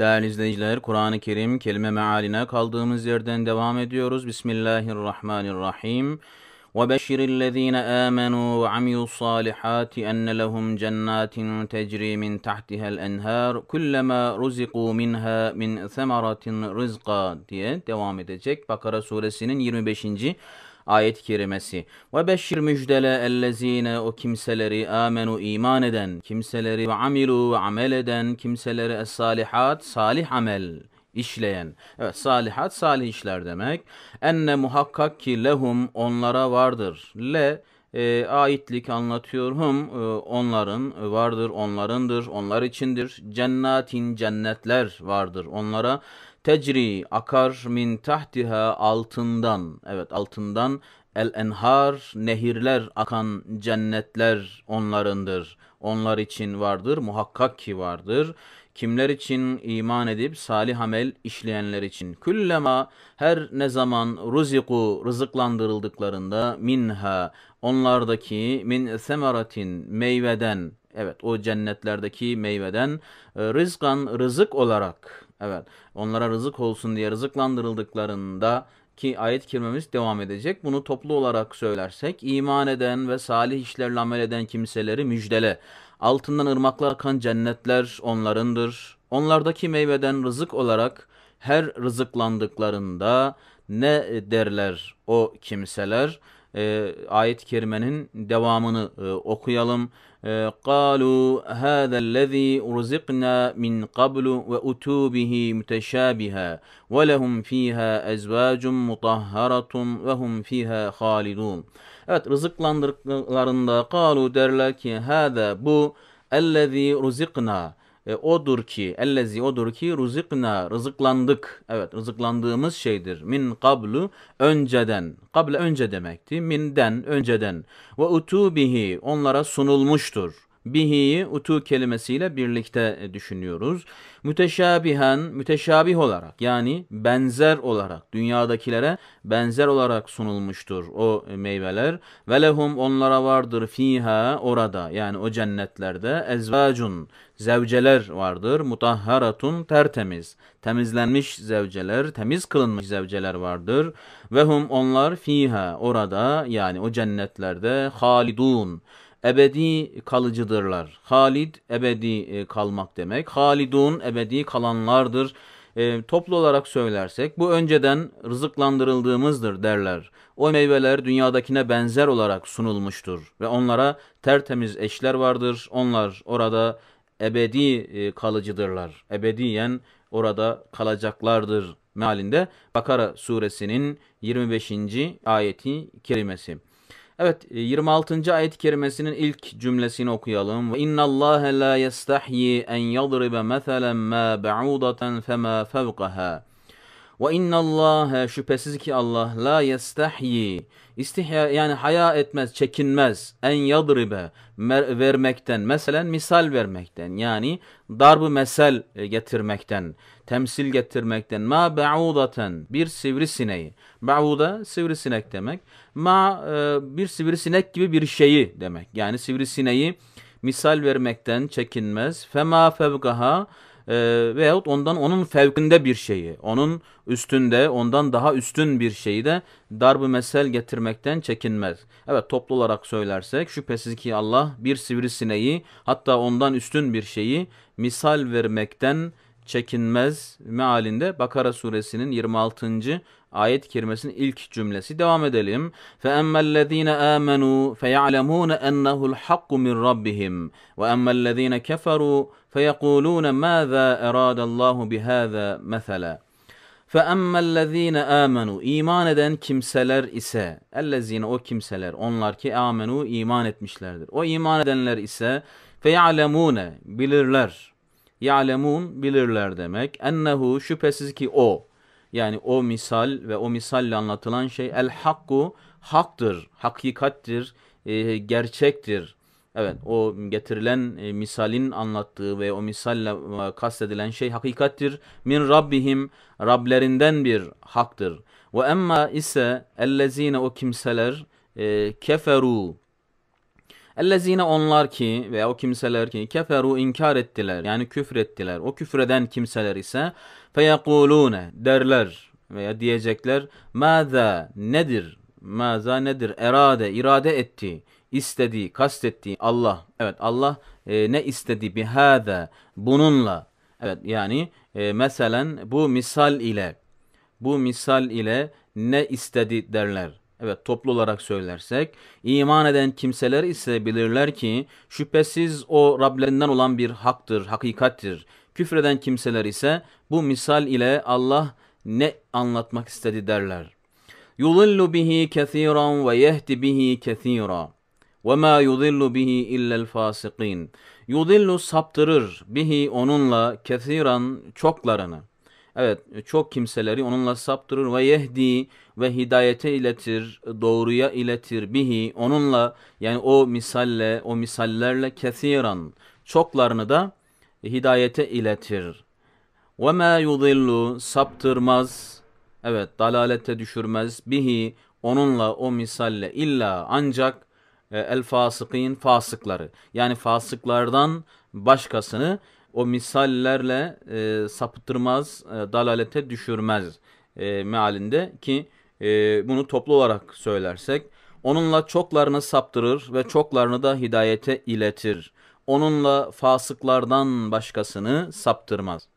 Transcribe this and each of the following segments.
Değerli izleyiciler, Kur'an-ı Kerim kelime mealine kaldığımız yerden devam ediyoruz. Bismillahirrahmanirrahim. وبشر الذين ve وعملوا الصالحات أن لهم جنات تجري min تحتها الأنهار كلما رزقوا minha min ثمرة رزقا diye devam edecek. Bakara suresinin 25 ayet-i kerimesi. Ve beşir müjdele ellezine o kimseleri amenu iman eden, kimseleri ve amilu ve amel eden, kimseleri es salihat salih amel işleyen. Evet salihat salih işler demek. Enne muhakkak ki lehum onlara vardır. Le e, aitlik anlatıyorum, e, onların vardır, onlarındır, onlar içindir. Cennetin cennetler vardır. Onlara Tecri akar min tahtiha altından. Evet altından el enhar nehirler akan cennetler onlarındır. Onlar için vardır muhakkak ki vardır. Kimler için iman edip salih amel işleyenler için. Küllema her ne zaman ruziku rızıklandırıldıklarında minha onlardaki min semeratin meyveden evet o cennetlerdeki meyveden e, rızkan rızık olarak Evet. Onlara rızık olsun diye rızıklandırıldıklarında ki ayet kerimemiz devam edecek. Bunu toplu olarak söylersek iman eden ve salih işlerle amel eden kimseleri müjdele. Altından ırmaklar akan cennetler onlarındır. Onlardaki meyveden rızık olarak her rızıklandıklarında ne derler o kimseler? e, ayet-i kerimenin devamını e, okuyalım. قَالُوا هَذَا الَّذ۪ي اُرْزِقْنَا مِنْ قَبْلُ وَاُتُوا بِهِ مُتَشَابِهَا وَلَهُمْ ف۪يهَا اَزْوَاجٌ مُطَهَّرَةٌ وَهُمْ ف۪يهَا خَالِدُونَ Evet rızıklandırdıklarında kalu derler ki هَذَا bu اَلَّذ۪ي رُزِقْنَا e, odur ki ellezi odur ki ruzikna rızıklandık. Evet rızıklandığımız şeydir. Min kablu önceden. Kable önce demekti. Minden önceden. Ve utubihi onlara sunulmuştur bihi'yi utu kelimesiyle birlikte e, düşünüyoruz. Müteşabihen, müteşabih olarak yani benzer olarak dünyadakilere benzer olarak sunulmuştur o e, meyveler. Ve lehum onlara vardır fiha orada yani o cennetlerde ezvacun zevceler vardır. Mutahharatun tertemiz. Temizlenmiş zevceler, temiz kılınmış zevceler vardır. Ve hum onlar fiha orada yani o cennetlerde halidun ebedi kalıcıdırlar. Halid ebedi e, kalmak demek. Halidun ebedi kalanlardır. E, toplu olarak söylersek bu önceden rızıklandırıldığımızdır derler. O meyveler dünyadakine benzer olarak sunulmuştur ve onlara tertemiz eşler vardır. Onlar orada ebedi e, kalıcıdırlar. Ebediyen orada kalacaklardır mealinde Bakara suresinin 25. ayeti kerimesi. Evet 26. E, ayet-i kerimesinin ilk cümlesini okuyalım. İnna Allah la yestahyi en yadribe meselen ma ba'udatan fema fevqaha. Ve innallâhe şüphesiz ki Allah la yestahyi. İstihya yani haya etmez, çekinmez. En yadribe vermekten. Mesela misal vermekten. Yani darbı mesel e, getirmekten. Temsil getirmekten. Ma ba'udaten. Bir sivrisineği. Ba'uda sivrisinek demek. Ma e, bir sivrisinek gibi bir şeyi demek. Yani sivrisineği misal vermekten çekinmez. Fema fevgaha e, veyahut ondan onun fevkinde bir şeyi, onun üstünde, ondan daha üstün bir şeyi de darb mesel getirmekten çekinmez. Evet toplu olarak söylersek şüphesiz ki Allah bir sivrisineği hatta ondan üstün bir şeyi misal vermekten çekinmez mealinde Bakara suresinin 26. ayet kerimesinin ilk cümlesi. Devam edelim. Fe فَاَمَّا الَّذ۪ينَ آمَنُوا فَيَعْلَمُونَ اَنَّهُ الْحَقُّ مِنْ رَبِّهِمْ وَاَمَّا الَّذ۪ينَ كَفَرُوا فَيَقُولُونَ مَاذَا اَرَادَ اللّٰهُ بِهَذَا مَثَلًا فَاَمَّا الَّذ۪ينَ آمَنُوا iman eden kimseler ise اَلَّذ۪ينَ o kimseler onlar ki amenu iman etmişlerdir. O iman edenler ise fe فَيَعْلَمُونَ bilirler Ya'lemun bilirler demek. Ennehu şüphesiz ki o. Yani o misal ve o misalle anlatılan şey el hakku haktır, hakikattir, e, gerçektir. Evet o getirilen e, misalin anlattığı ve o misalle e, kastedilen şey hakikattir. Min Rabbihim Rablerinden bir haktır. Ve emma ise ellezine o kimseler e, keferu Ellezine onlar ki veya o kimseler ki keferu inkar ettiler yani küfür ettiler. O küfreden kimseler ise feyekulune derler veya diyecekler maza nedir? Maza nedir? Erade irade etti istediği, kastettiği Allah. Evet Allah e, ne istedi bihâde bununla. Evet yani e, mesela bu misal ile bu misal ile ne istedi derler. Evet toplu olarak söylersek iman eden kimseler ise bilirler ki şüphesiz o Rablerinden olan bir haktır, hakikattir. Küfreden kimseler ise bu misal ile Allah ne anlatmak istedi derler. Yudillu bihi kethiran ve yehdi bihi kethira. Ve ma yudillu bihi illel fasikin. Yudillu saptırır bihi onunla kethiran çoklarını. Evet çok kimseleri onunla saptırır ve yehdi ve hidayete iletir, doğruya iletir bihi onunla yani o misalle, o misallerle kesiran çoklarını da hidayete iletir. Ve ma yudillu saptırmaz. Evet dalalete düşürmez bihi onunla o misalle illa ancak e, el fasıkîn fasıkları yani fasıklardan başkasını o misallerle e, sapıtırmaz, e, dalalete düşürmez e, mealinde ki e, bunu toplu olarak söylersek onunla çoklarını saptırır ve çoklarını da hidayete iletir. Onunla fasıklardan başkasını saptırmaz.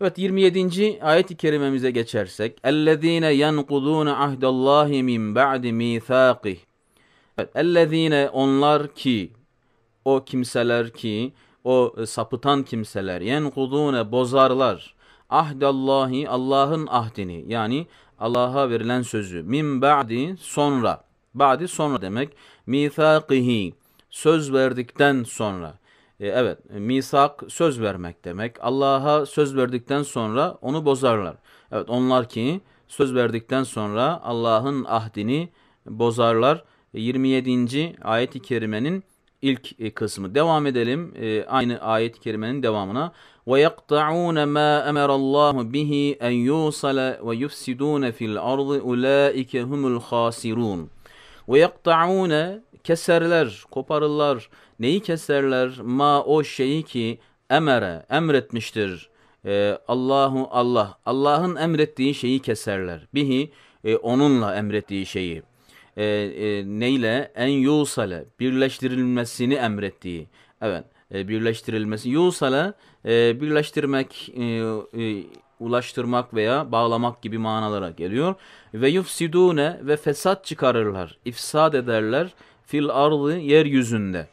Evet 27. ayet-i kerimemize geçersek اَلَّذ۪ينَ يَنْقُضُونَ عَهْدَ اللّٰهِ مِنْ بَعْدِ مِيثَاقِهِ Evet, ellezine onlar ki, o kimseler ki o e, sapıtan kimseler yenkudune bozarlar ahdallahi Allah'ın ahdini yani Allah'a verilen sözü min ba'di sonra ba'di sonra demek mithakihi söz verdikten sonra e, evet misak söz vermek demek Allah'a söz verdikten sonra onu bozarlar evet onlar ki söz verdikten sonra Allah'ın ahdini bozarlar 27. E, ayet-i kerimenin ilk e, kısmı. Devam edelim e, aynı ayet-i kerimenin devamına. وَيَقْطَعُونَ مَا أَمَرَ اللّٰهُ بِهِ اَنْ يُوصَلَ وَيُفْسِدُونَ فِي الْأَرْضِ اُولَٰئِكَ هُمُ الْخَاسِرُونَ وَيَقْطَعُونَ keserler, koparırlar. Neyi keserler? Ma o şeyi ki emere, emretmiştir. E, Allahu Allah, Allah'ın emrettiği şeyi keserler. Bihi, e, onunla emrettiği şeyi. E, e, neyle en yusale birleştirilmesini emrettiği. Evet e, birleştirilmesi. Yusale e, birleştirmek, e, e, ulaştırmak veya bağlamak gibi manalara geliyor. Ve yufsidune ve fesat çıkarırlar, ifsad ederler fil ardı yeryüzünde.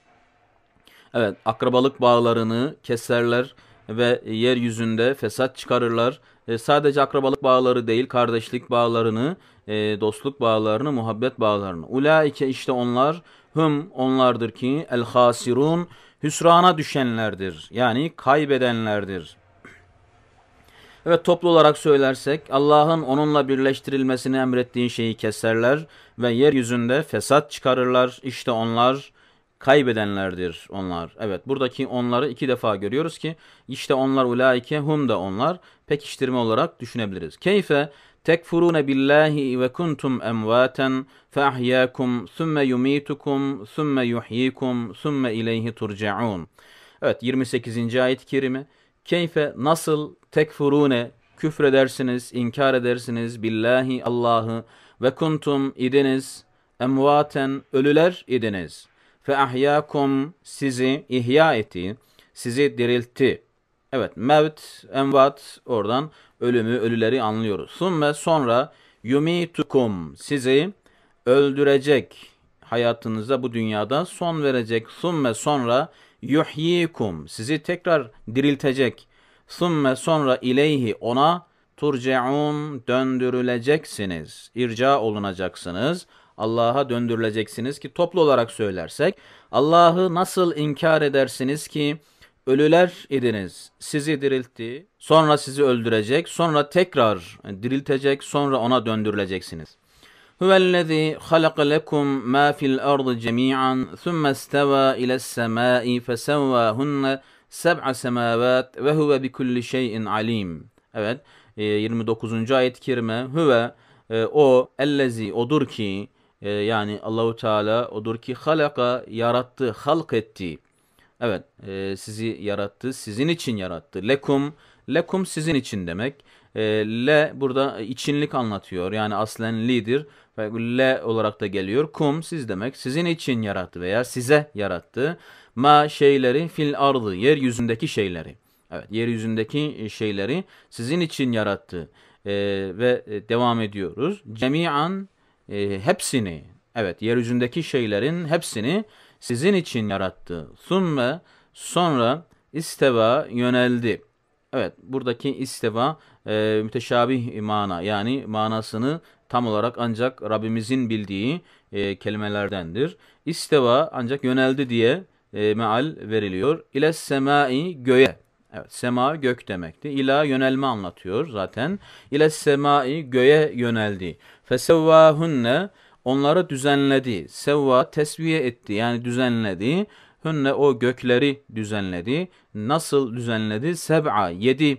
Evet akrabalık bağlarını keserler ve yeryüzünde fesat çıkarırlar e, sadece akrabalık bağları değil, kardeşlik bağlarını, e, dostluk bağlarını, muhabbet bağlarını. Ulaike işte onlar, hım onlardır ki el hasirun hüsrana düşenlerdir. Yani kaybedenlerdir. Evet toplu olarak söylersek Allah'ın onunla birleştirilmesini emrettiği şeyi keserler ve yeryüzünde fesat çıkarırlar. İşte onlar kaybedenlerdir onlar. Evet buradaki onları iki defa görüyoruz ki işte onlar ulaike hum da onlar pekiştirme olarak düşünebiliriz. Keyfe tekfurune billahi ve kuntum emvaten fe ahyakum sümme yumitukum sümme yuhyikum sümme ileyhi turcaun. Evet 28. ayet-i kerime. Keyfe nasıl tekfurune küfredersiniz, inkar edersiniz billahi Allah'ı ve kuntum idiniz emvaten ölüler idiniz fe ahyakum sizi ihya etti, sizi diriltti. Evet, mevt, envat oradan ölümü, ölüleri anlıyoruz. ve sonra yumitukum sizi öldürecek hayatınıza bu dünyada son verecek. ve sonra yuhyikum sizi tekrar diriltecek. ve sonra ileyhi ona turceun döndürüleceksiniz. irca olunacaksınız. Allah'a döndürüleceksiniz ki toplu olarak söylersek Allah'ı nasıl inkar edersiniz ki ölüler idiniz sizi diriltti sonra sizi öldürecek sonra tekrar diriltecek sonra ona döndürüleceksiniz. Huvellezî halaka lekum mâ fil ardı cemî'an thumme istevâ iles semâi fesevvâhunne seb'a semâvât ve huve bikulli şeyin alim. Evet 29. E, ayet-i kerime Hüve e, o ellezi odur ki e, yani Allahu Teala odur ki halaka yarattı, halk etti. Evet, e, sizi yarattı, sizin için yarattı. Lekum, lekum sizin için demek. E, le burada içinlik anlatıyor. Yani aslen lidir ve le olarak da geliyor. Kum siz demek. Sizin için yarattı veya size yarattı. Ma şeyleri fil ardı, yeryüzündeki şeyleri. Evet, yeryüzündeki e, şeyleri sizin için yarattı. E, ve e, devam ediyoruz. Cemian e, hepsini, evet yeryüzündeki şeylerin hepsini sizin için yarattı. Sümme sonra isteva yöneldi. Evet buradaki isteva e, müteşabih mana yani manasını tam olarak ancak Rabbimizin bildiği e, kelimelerdendir. İsteva ancak yöneldi diye e, meal veriliyor. İle semai göğe Evet, sema gök demekti. İla yönelme anlatıyor zaten. İle semai göğe yöneldi. Fesevvahunne onları düzenledi. Sevva tesviye etti yani düzenledi. Hünne o gökleri düzenledi. Nasıl düzenledi? Seb'a yedi.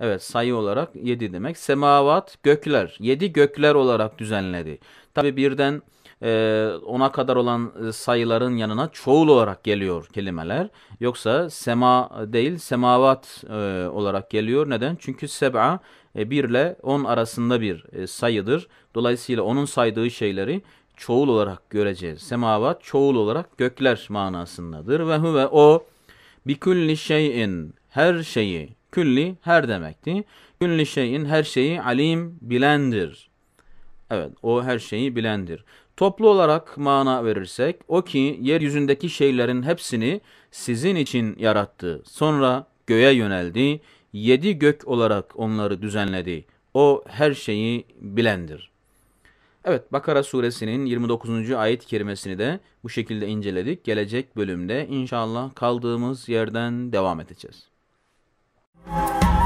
Evet sayı olarak yedi demek. Semavat gökler. Yedi gökler olarak düzenledi. Tabi birden e, ona kadar olan e, sayıların yanına çoğul olarak geliyor kelimeler. Yoksa sema değil semavat e, olarak geliyor. Neden? Çünkü seb'a 1 ile 10 arasında bir sayıdır. Dolayısıyla onun saydığı şeyleri çoğul olarak göreceğiz. Semavat çoğul olarak gökler manasındadır. Ve huve o bikulli şeyin her şeyi külli her demekti. Külli şeyin her şeyi alim bilendir. Evet o her şeyi bilendir. Toplu olarak mana verirsek o ki yeryüzündeki şeylerin hepsini sizin için yarattı. Sonra göğe yöneldi. Yedi gök olarak onları düzenledi. O her şeyi bilendir. Evet Bakara suresinin 29. ayet kerimesini de bu şekilde inceledik. Gelecek bölümde inşallah kaldığımız yerden devam edeceğiz. Müzik